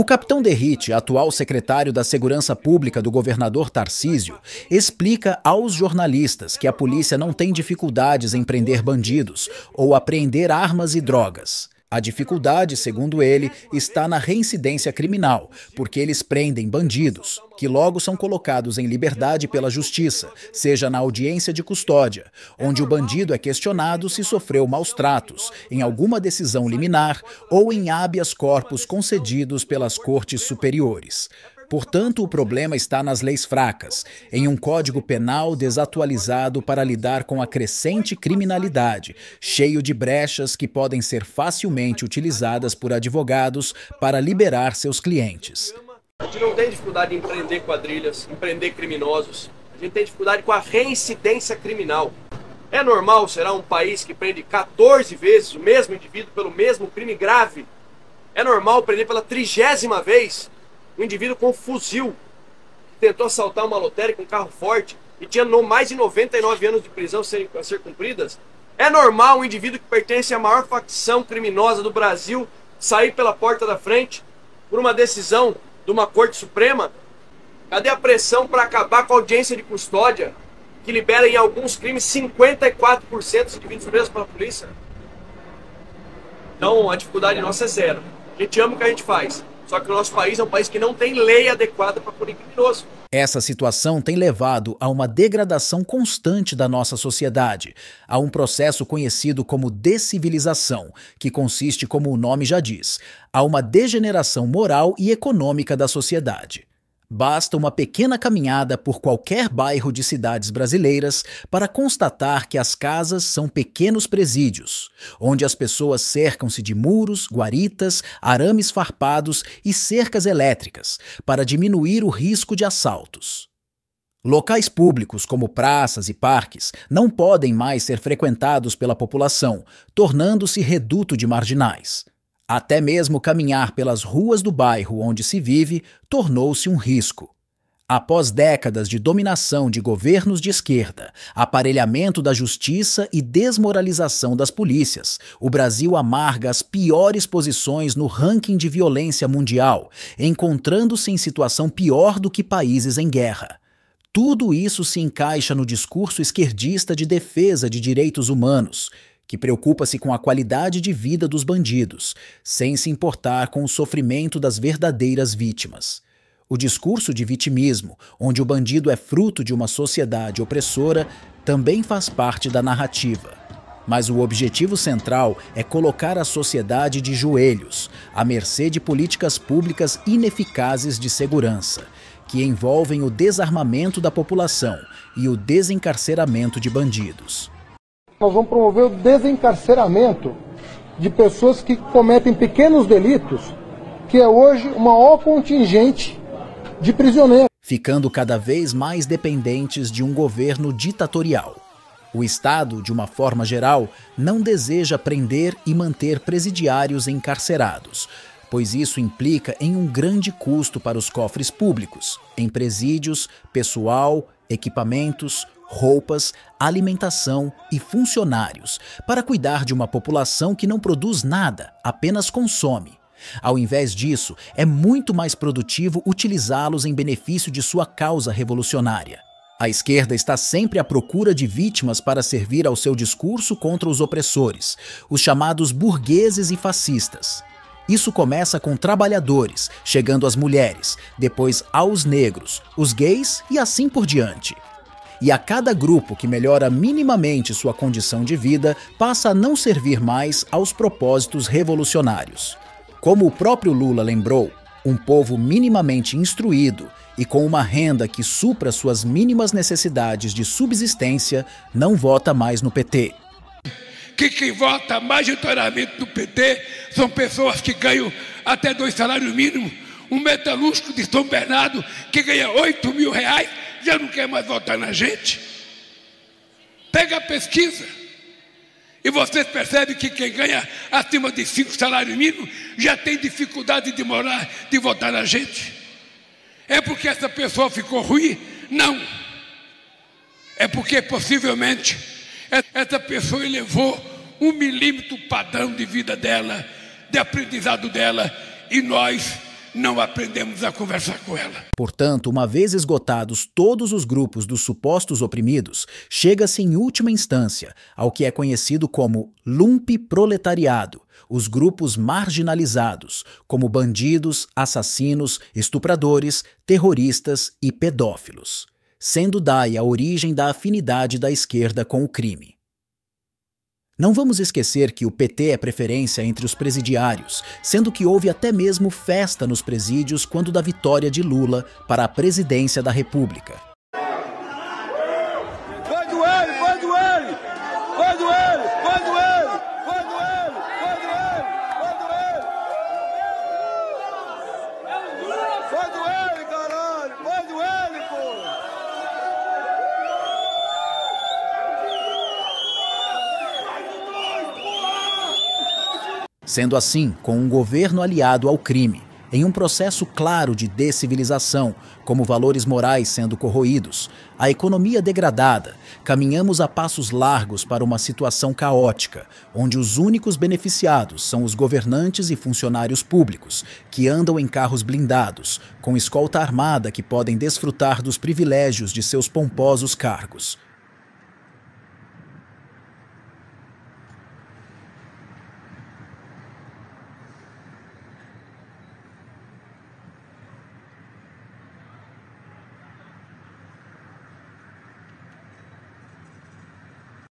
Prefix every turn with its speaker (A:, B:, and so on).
A: O capitão Derrite, atual secretário da Segurança Pública do governador Tarcísio, explica aos jornalistas que a polícia não tem dificuldades em prender bandidos ou apreender armas e drogas. A dificuldade, segundo ele, está na reincidência criminal, porque eles prendem bandidos, que logo são colocados em liberdade pela justiça, seja na audiência de custódia, onde o bandido é questionado se sofreu maus tratos, em alguma decisão liminar ou em habeas corpus concedidos pelas cortes superiores. Portanto, o problema está nas leis fracas, em um código penal desatualizado para lidar com a crescente criminalidade, cheio de brechas que podem ser facilmente utilizadas por advogados para liberar seus clientes.
B: A gente não tem dificuldade em prender quadrilhas, em prender criminosos. A gente tem dificuldade com a reincidência criminal. É normal, será um país que prende 14 vezes o mesmo indivíduo pelo mesmo crime grave? É normal prender pela trigésima vez um indivíduo com um fuzil tentou assaltar uma lotérica, um carro forte, e tinha no, mais de 99 anos de prisão sem, a ser cumpridas, é normal um indivíduo que pertence à maior facção criminosa do Brasil sair pela porta da frente por uma decisão de uma Corte Suprema? Cadê a pressão para acabar com a audiência de custódia, que libera em alguns crimes 54% dos indivíduos presos pela polícia? Então a dificuldade nossa é zero. A gente ama o que a gente faz. Só que o nosso país é um país que não tem lei adequada para punir criminoso.
A: Essa situação tem levado a uma degradação constante da nossa sociedade, a um processo conhecido como descivilização, que consiste, como o nome já diz, a uma degeneração moral e econômica da sociedade. Basta uma pequena caminhada por qualquer bairro de cidades brasileiras para constatar que as casas são pequenos presídios, onde as pessoas cercam-se de muros, guaritas, arames farpados e cercas elétricas para diminuir o risco de assaltos. Locais públicos, como praças e parques, não podem mais ser frequentados pela população, tornando-se reduto de marginais. Até mesmo caminhar pelas ruas do bairro onde se vive tornou-se um risco. Após décadas de dominação de governos de esquerda, aparelhamento da justiça e desmoralização das polícias, o Brasil amarga as piores posições no ranking de violência mundial, encontrando-se em situação pior do que países em guerra. Tudo isso se encaixa no discurso esquerdista de defesa de direitos humanos, que preocupa-se com a qualidade de vida dos bandidos, sem se importar com o sofrimento das verdadeiras vítimas. O discurso de vitimismo, onde o bandido é fruto de uma sociedade opressora, também faz parte da narrativa. Mas o objetivo central é colocar a sociedade de joelhos, à mercê de políticas públicas ineficazes de segurança, que envolvem o desarmamento da população e o desencarceramento de bandidos. Nós vamos promover o desencarceramento de pessoas que cometem pequenos delitos, que é hoje o maior contingente de prisioneiros. Ficando cada vez mais dependentes de um governo ditatorial. O Estado, de uma forma geral, não deseja prender e manter presidiários encarcerados, pois isso implica em um grande custo para os cofres públicos, em presídios, pessoal, equipamentos, roupas, alimentação e funcionários para cuidar de uma população que não produz nada, apenas consome. Ao invés disso, é muito mais produtivo utilizá-los em benefício de sua causa revolucionária. A esquerda está sempre à procura de vítimas para servir ao seu discurso contra os opressores, os chamados burgueses e fascistas. Isso começa com trabalhadores, chegando às mulheres, depois aos negros, os gays e assim por diante e a cada grupo que melhora minimamente sua condição de vida passa a não servir mais aos propósitos revolucionários. Como o próprio Lula lembrou, um povo minimamente instruído e com uma renda que supra suas mínimas necessidades de subsistência não vota mais no PT.
C: Que quem vota majoritariamente no PT são pessoas que ganham até dois salários mínimos. Um metalúrgico de São Bernardo que ganha 8 mil reais que não quer mais votar na gente? Pega a pesquisa. E vocês percebem que quem ganha acima de cinco salários mínimos já tem dificuldade de morar, de votar na gente. É porque essa pessoa ficou ruim? Não. É porque possivelmente essa pessoa elevou um milímetro padrão de vida dela, de aprendizado dela, e nós não aprendemos a conversar com ela.
A: Portanto, uma vez esgotados todos os grupos dos supostos oprimidos, chega-se em última instância ao que é conhecido como lumpe-proletariado, os grupos marginalizados, como bandidos, assassinos, estupradores, terroristas e pedófilos, sendo daí a origem da afinidade da esquerda com o crime. Não vamos esquecer que o PT é preferência entre os presidiários, sendo que houve até mesmo festa nos presídios quando da vitória de Lula para a presidência da República. Sendo assim, com um governo aliado ao crime, em um processo claro de descivilização, como valores morais sendo corroídos, a economia degradada, caminhamos a passos largos para uma situação caótica, onde os únicos beneficiados são os governantes e funcionários públicos, que andam em carros blindados, com escolta armada que podem desfrutar dos privilégios de seus pomposos cargos.